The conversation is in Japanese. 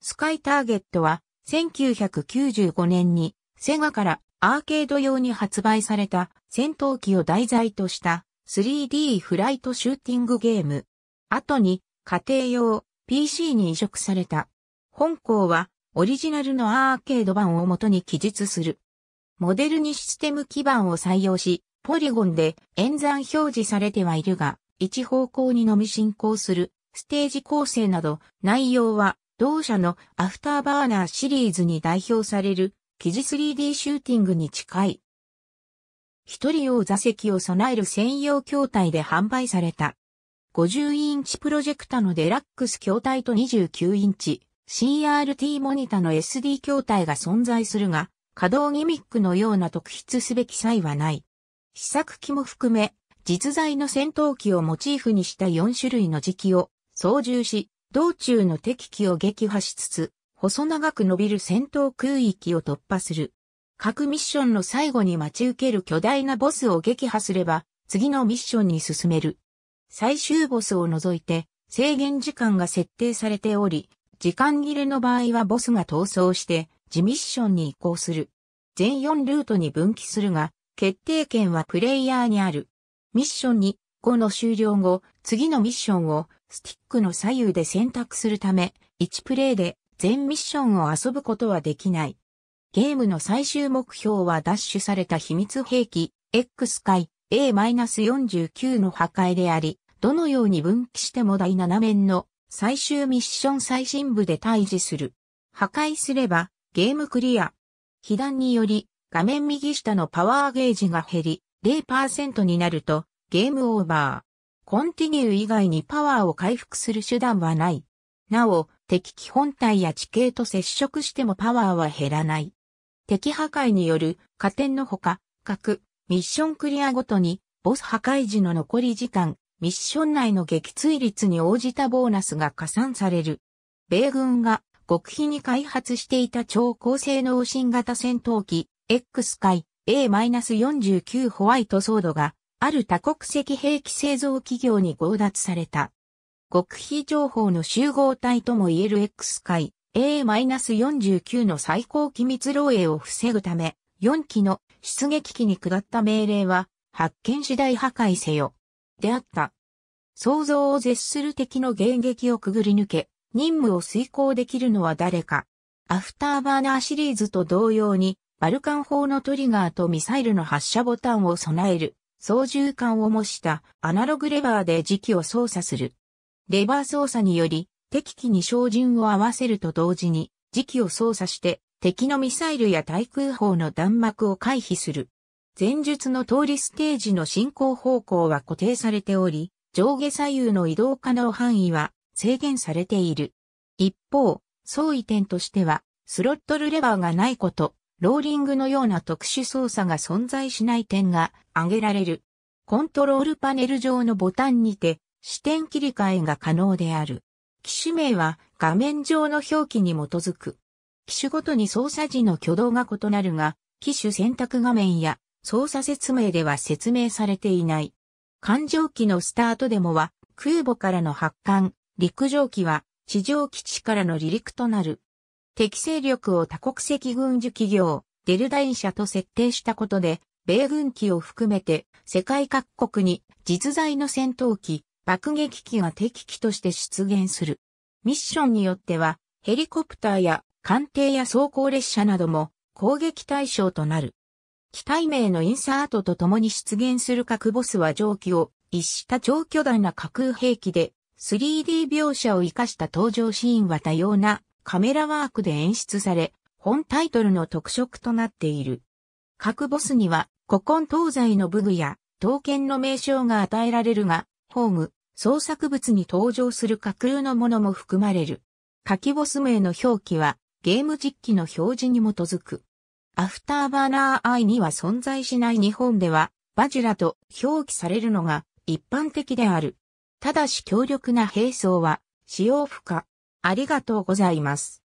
スカイターゲットは1995年にセガからアーケード用に発売された戦闘機を題材とした 3D フライトシューティングゲーム。後に家庭用 PC に移植された。本校はオリジナルのアーケード版を元に記述する。モデルにシステム基盤を採用し、ポリゴンで演算表示されてはいるが、一方向にのみ進行するステージ構成など内容は同社のアフターバーナーシリーズに代表される記事 3D シューティングに近い。一人用座席を備える専用筐体で販売された。50インチプロジェクタのデラックス筐体と29インチ CRT モニタの SD 筐体が存在するが、稼働ギミックのような特筆すべき際はない。試作機も含め、実在の戦闘機をモチーフにした4種類の磁機を操縦し、道中の敵機を撃破しつつ、細長く伸びる戦闘空域を突破する。各ミッションの最後に待ち受ける巨大なボスを撃破すれば、次のミッションに進める。最終ボスを除いて、制限時間が設定されており、時間切れの場合はボスが逃走して、自ミッションに移行する。全4ルートに分岐するが、決定権はプレイヤーにある。ミッション2、5の終了後、次のミッションをスティックの左右で選択するため、1プレイで全ミッションを遊ぶことはできない。ゲームの最終目標はダッシュされた秘密兵器、X 回 A-49 の破壊であり、どのように分岐しても第7面の最終ミッション最深部で対峙する。破壊すればゲームクリア。被弾により画面右下のパワーゲージが減り0%になるとゲームオーバー。コンティニュー以外にパワーを回復する手段はない。なお、敵機本体や地形と接触してもパワーは減らない。敵破壊による加点のほか、各ミッションクリアごとに、ボス破壊時の残り時間、ミッション内の撃墜率に応じたボーナスが加算される。米軍が極秘に開発していた超高性能新型戦闘機 X 回 A-49 ホワイトソードがある多国籍兵器製造企業に強奪された。極秘情報の集合体ともいえる X 界 A-49 の最高機密漏洩を防ぐため、4機の出撃機に下った命令は、発見次第破壊せよ。であった。想像を絶する敵の迎撃をくぐり抜け、任務を遂行できるのは誰か。アフターバーナーシリーズと同様に、バルカン砲のトリガーとミサイルの発射ボタンを備える操縦桿を模したアナログレバーで磁気を操作する。レバー操作により、敵機に照準を合わせると同時に、磁気を操作して、敵のミサイルや対空砲の弾幕を回避する。前述の通りステージの進行方向は固定されており、上下左右の移動可能範囲は制限されている。一方、相違点としては、スロットルレバーがないこと、ローリングのような特殊操作が存在しない点が挙げられる。コントロールパネル上のボタンにて視点切り替えが可能である。機種名は画面上の表記に基づく。機種ごとに操作時の挙動が異なるが、機種選択画面や操作説明では説明されていない。艦上機のスタートデモは空母からの発艦、陸上機は地上基地からの離陸となる。敵勢力を多国籍軍需企業、デルダイン社と設定したことで、米軍機を含めて世界各国に実在の戦闘機、爆撃機が敵機として出現する。ミッションによっては、ヘリコプターや艦艇や装甲列車なども攻撃対象となる。機体名のインサートとともに出現する核ボスは蒸気を逸した超巨大な架空兵器で 3D 描写を活かした登場シーンは多様なカメラワークで演出され、本タイトルの特色となっている。各ボスには古今東西の武具や刀剣の名称が与えられるが、ホーム、創作物に登場する架空のものも含まれる。書きボス名の表記はゲーム実機の表示に基づく。アフターバーナー愛には存在しない日本ではバジュラと表記されるのが一般的である。ただし強力な並走は使用不可。ありがとうございます。